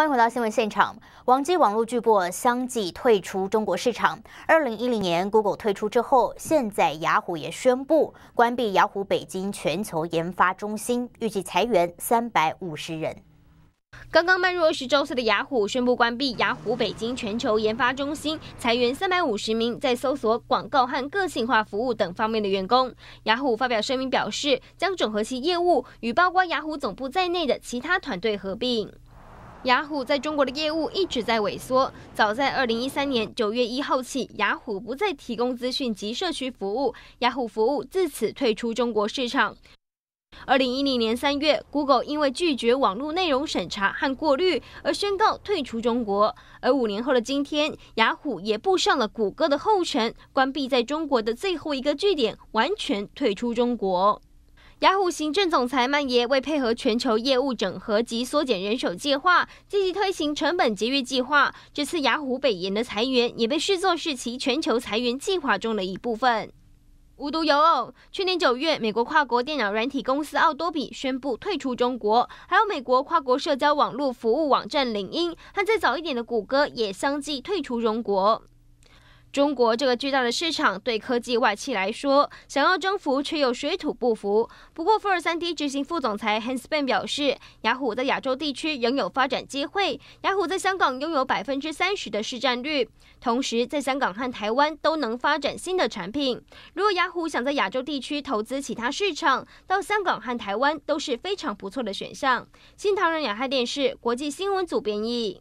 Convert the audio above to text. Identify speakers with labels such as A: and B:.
A: 欢迎回到新闻现场。网际网络巨擘相继退出中国市场。二零一零年，Google 退出之后，现在雅虎也宣布关闭雅虎北京全球研发中心，预计裁员三百五十人。
B: 刚刚迈入二十周岁的雅虎宣布关闭雅虎北京全球研发中心，裁员三百五十名，在搜索广告和个性化服务等方面的员工。雅虎发表声明表示，将整合其业务与包括雅虎总部在内的其他团队合并。雅虎在中国的业务一直在萎缩。早在二零一三年九月一号起，雅虎不再提供资讯及社区服务，雅虎服务自此退出中国市场。二零一零年三月，Google 因为拒绝网络内容审查和过滤而宣告退出中国。而五年后的今天，雅虎也步上了谷歌的后尘，关闭在中国的最后一个据点，完全退出中国。雅虎行政总裁曼爷为配合全球业务整合及缩减人手计划，积极推行成本节约计划。这次雅虎北岩的裁员也被视作是其全球裁员计划中的一部分。无独有偶，去年九月，美国跨国电脑软体公司奥多比宣布退出中国；还有美国跨国社交网络服务网站领英，和再早一点的谷歌也相继退出中国。中国这个巨大的市场对科技外企来说，想要征服却又水土不服。不过，富尔三 d 执行副总裁 Hans Ben 表示，雅虎在亚洲地区仍有发展机会。雅虎在香港拥有百分之三十的市占率，同时在香港和台湾都能发展新的产品。如果雅虎想在亚洲地区投资其他市场，到香港和台湾都是非常不错的选项。新唐人亚太电视国际新闻组编译。